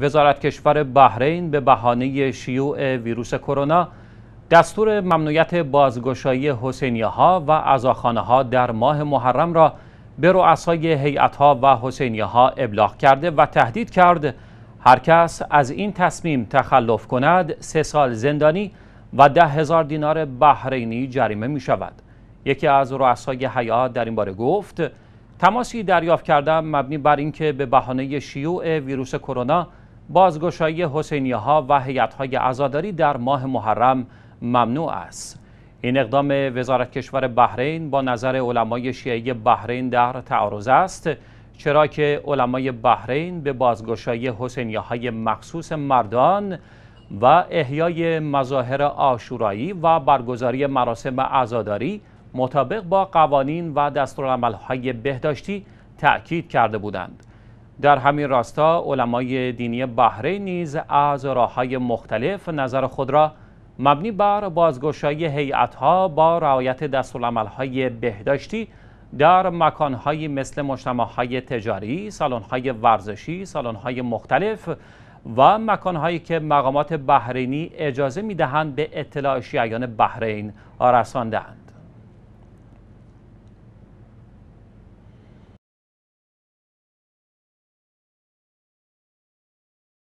وزارت کشور بحرین به بهانه شیوع ویروس کرونا دستور ممنوعیت بازگشایی حسینیه ها و عزاخانه ها در ماه محرم را به رؤسای هیئت ها و حسینیه ها ابلاغ کرده و تهدید کرد هر کس از این تصمیم تخلف کند سه سال زندانی و ده هزار دینار بحرینی جریمه می شود یکی از رؤسای حیات در این باره گفت تماسی دریافت کردم مبنی بر اینکه به بهانه شیوع ویروس کرونا بازگشایی حسینی ها و هیئت های عزاداری در ماه محرم ممنوع است. این اقدام وزارت کشور بحرین با نظر علمای شیعه بحرین در تعارض است چرا که علمای بحرین به بازگشایی حسینی های مخصوص مردان و احیای مظاهر آشورایی و برگزاری مراسم عزاداری مطابق با قوانین و دستورالعمل‌های بهداشتی تأکید کرده بودند. در همین راستا علمای دینی بحرین نیز از راههای مختلف نظر خود را مبنی بر بازگشایی هیئت‌ها با رعایت دستورالعمل‌های بهداشتی در های مثل های تجاری، سالن‌های ورزشی، سالن‌های مختلف و مکانهایی که مقامات بحرینی اجازه می‌دهند به اطلاع شیعیان بحرین رساندند.